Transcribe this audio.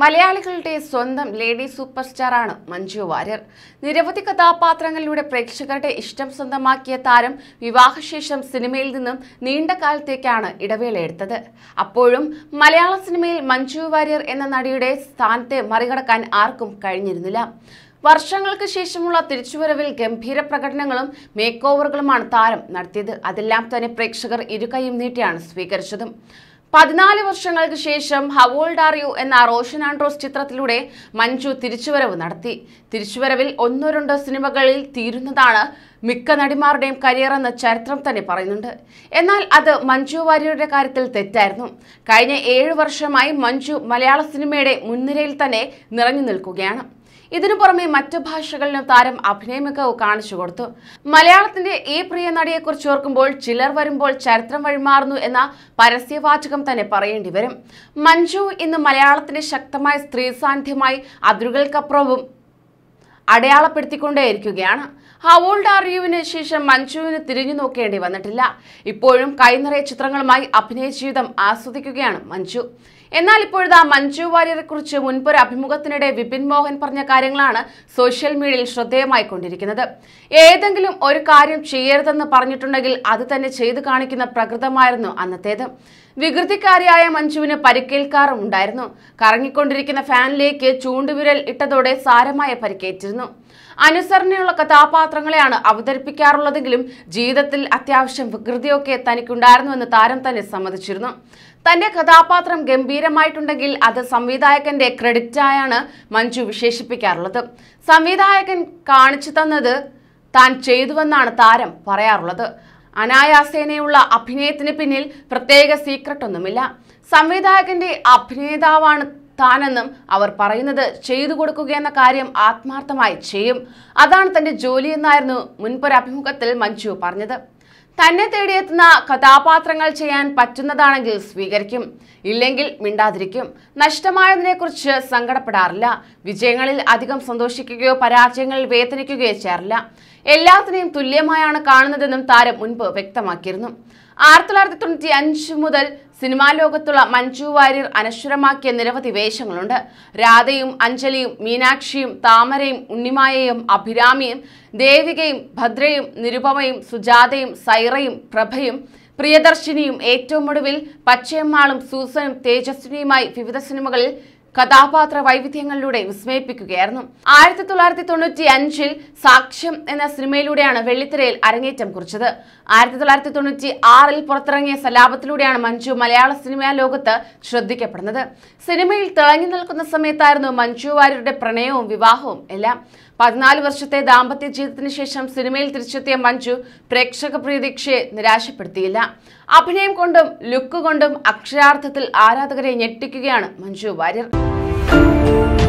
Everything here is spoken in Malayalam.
മലയാളികളുടെ സ്വന്തം ലേഡി സൂപ്പർ സ്റ്റാറാണ് മഞ്ജു വാര്യർ നിരവധി കഥാപാത്രങ്ങളിലൂടെ പ്രേക്ഷകരുടെ ഇഷ്ടം സ്വന്തമാക്കിയ താരം വിവാഹശേഷം സിനിമയിൽ നിന്നും നീണ്ട കാലത്തേക്കാണ് ഇടവേള എടുത്തത് അപ്പോഴും മലയാള സിനിമയിൽ മഞ്ജു വാര്യർ എന്ന നടിയുടെ സ്ഥാനത്തെ മറികടക്കാൻ ആർക്കും കഴിഞ്ഞിരുന്നില്ല വർഷങ്ങൾക്ക് ശേഷമുള്ള തിരിച്ചുവരവിൽ ഗംഭീര പ്രകടനങ്ങളും മേക്ക് ഓവറുകളുമാണ് താരം നടത്തിയത് അതെല്ലാം തന്നെ പ്രേക്ഷകർ ഇരുകൈയും നീട്ടിയാണ് സ്വീകരിച്ചതും പതിനാല് വർഷങ്ങൾക്ക് ശേഷം ഹവോൾഡ് ആർ യു എന്ന റോഷൻ ആൻഡ്രോസ് ചിത്രത്തിലൂടെ മഞ്ജു തിരിച്ചുവരവ് നടത്തി തിരിച്ചുവരവിൽ ഒന്നോ രണ്ടോ സിനിമകളിൽ തീരുന്നതാണ് മിക്ക നടിമാരുടെയും കരിയർ എന്ന ചരിത്രം തന്നെ പറയുന്നുണ്ട് എന്നാൽ അത് മഞ്ജു വാര്യരുടെ കാര്യത്തിൽ തെറ്റായിരുന്നു കഴിഞ്ഞ ഏഴു വർഷമായി മഞ്ജു മലയാള സിനിമയുടെ മുൻനിരയിൽ തന്നെ നിറഞ്ഞു നിൽക്കുകയാണ് ഇതിനു പുറമെ മറ്റു ഭാഷകളിലും താരം അഭിനയമികവ് കാണിച്ചു കൊടുത്തു മലയാളത്തിന്റെ ഈ പ്രിയ നടിയെക്കുറിച്ച് ഓർക്കുമ്പോൾ ചിലർ വരുമ്പോൾ ചരിത്രം വഴിമാറുന്നു എന്ന പരസ്യവാചകം തന്നെ പറയേണ്ടി വരും മഞ്ജു ഇന്ന് മലയാളത്തിന്റെ ശക്തമായ സ്ത്രീ സാന്നിധ്യമായി അതിരുകൾക്കപ്പുറവും അടയാളപ്പെടുത്തിക്കൊണ്ടേയിരിക്കുകയാണ് ഹൗൾഡ് അറിയുവിന് ശേഷം മഞ്ജുവിന് തിരിഞ്ഞു നോക്കേണ്ടി വന്നിട്ടില്ല ഇപ്പോഴും കൈനിറയ ചിത്രങ്ങളുമായി അഭിനയ ജീവിതം ആസ്വദിക്കുകയാണ് മഞ്ജു എന്നാൽ ഇപ്പോഴത്തെ മഞ്ജു വാര്യരെ കുറിച്ച് മുൻപൊരു അഭിമുഖത്തിനിടെ വിപിൻ മോഹൻ പറഞ്ഞ കാര്യങ്ങളാണ് സോഷ്യൽ മീഡിയയിൽ ശ്രദ്ധേയമായി കൊണ്ടിരിക്കുന്നത് ഏതെങ്കിലും ഒരു കാര്യം ചെയ്യരുതെന്ന് പറഞ്ഞിട്ടുണ്ടെങ്കിൽ അത് തന്നെ ചെയ്തു കാണിക്കുന്ന പ്രകൃതമായിരുന്നു അന്നത്തേത് വികൃതിക്കാരിയായ മഞ്ജുവിന് പരിക്കേൽക്കാറും ഉണ്ടായിരുന്നു കറങ്ങിക്കൊണ്ടിരിക്കുന്ന ഫാനിലേക്ക് ചൂണ്ടുവിരൽ ഇട്ടതോടെ സാരമായ പരിക്കേറ്റിരുന്നു അവതരിപ്പിച്ചിരുന്നു അനുസരണയുള്ള കഥാപാത്രങ്ങളെയാണ് അവതരിപ്പിക്കാറുള്ളതെങ്കിലും ജീവിതത്തിൽ അത്യാവശ്യം വികൃതിയൊക്കെ തനിക്കുണ്ടായിരുന്നുവെന്ന് താരം തന്നെ സമ്മതിച്ചിരുന്നു തന്റെ കഥാപാത്രം ഗംഭീരമായിട്ടുണ്ടെങ്കിൽ അത് സംവിധായകന്റെ ക്രെഡിറ്റായാണ് മഞ്ജു വിശേഷിപ്പിക്കാറുള്ളത് സംവിധായകൻ കാണിച്ചു തന്നത് താൻ ചെയ്തുവെന്നാണ് താരം പറയാറുള്ളത് അനായാസേനയുള്ള അഭിനയത്തിന് പിന്നിൽ പ്രത്യേക സീക്രട്ടൊന്നുമില്ല സംവിധായകന്റെ അഭിനേതാവാണ് താനെന്നും അവർ പറയുന്നത് ചെയ്തു കൊടുക്കുക എന്ന കാര്യം ആത്മാർത്ഥമായി ചെയ്യും അതാണ് തന്റെ ജോലിയെന്നായിരുന്നു മുൻപൊരു അഭിമുഖത്തിൽ മഞ്ജു പറഞ്ഞത് തന്നെ തേടിയെത്തുന്ന കഥാപാത്രങ്ങൾ ചെയ്യാൻ പറ്റുന്നതാണെങ്കിൽ സ്വീകരിക്കും ഇല്ലെങ്കിൽ മിണ്ടാതിരിക്കും നഷ്ടമായതിനെക്കുറിച്ച് സങ്കടപ്പെടാറില്ല വിജയങ്ങളിൽ അധികം സന്തോഷിക്കുകയോ പരാജയങ്ങളിൽ വേദനിക്കുകയോ ചെയ്യാറില്ല എല്ലാത്തിനെയും തുല്യമായാണ് കാണുന്നതെന്നും താരം മുൻപ് വ്യക്തമാക്കിയിരുന്നു ആയിരത്തി തൊള്ളായിരത്തി തൊണ്ണൂറ്റി അഞ്ച് മുതൽ സിനിമാ ലോകത്തുള്ള മഞ്ജു വാര്യർ അനശ്വരമാക്കിയ നിരവധി വേഷങ്ങളുണ്ട് രാധയും അഞ്ജലിയും മീനാക്ഷിയും താമരയും ഉണ്ണിമായയും അഭിരാമിയും ദേവികയും ഭദ്രയും നിരുപമയും സുജാതയും സൈറയും പ്രഭയും പ്രിയദർശിനിയും ഏറ്റവും ഒടുവിൽ പച്ചയമ്മാളും സൂസനും തേജസ്വിനിയുമായി വിവിധ സിനിമകളിൽ കഥാപാത്ര വൈവിധ്യങ്ങളിലൂടെ വിസ്മയിപ്പിക്കുകയായിരുന്നു ആയിരത്തി തൊള്ളായിരത്തി തൊണ്ണൂറ്റി അഞ്ചിൽ സാക്ഷ്യം എന്ന സിനിമയിലൂടെയാണ് വെള്ളിത്തിരയിൽ അരങ്ങേറ്റം കുറിച്ചത് ആയിരത്തി തൊള്ളായിരത്തി തൊണ്ണൂറ്റി ആറിൽ പുറത്തിറങ്ങിയ സലാപത്തിലൂടെയാണ് മഞ്ജു മലയാള സിനിമാ ലോകത്ത് ശ്രദ്ധിക്കപ്പെടുന്നത് സിനിമയിൽ തിളങ്ങി നിൽക്കുന്ന സമയത്തായിരുന്നു മഞ്ജു വാര്യരുടെ പ്രണയവും വിവാഹവും എല്ലാം പതിനാല് വർഷത്തെ ദാമ്പത്യ ജീവിതത്തിന് ശേഷം സിനിമയിൽ തിരിച്ചെത്തിയ മഞ്ജു പ്രേക്ഷക പ്രതീക്ഷയെ നിരാശപ്പെടുത്തിയില്ല അഭിനയം കൊണ്ടും ലുക്ക് കൊണ്ടും അക്ഷരാർത്ഥത്തിൽ ആരാധകരെ ഞെട്ടിക്കുകയാണ് മഞ്ജു വാര്യർ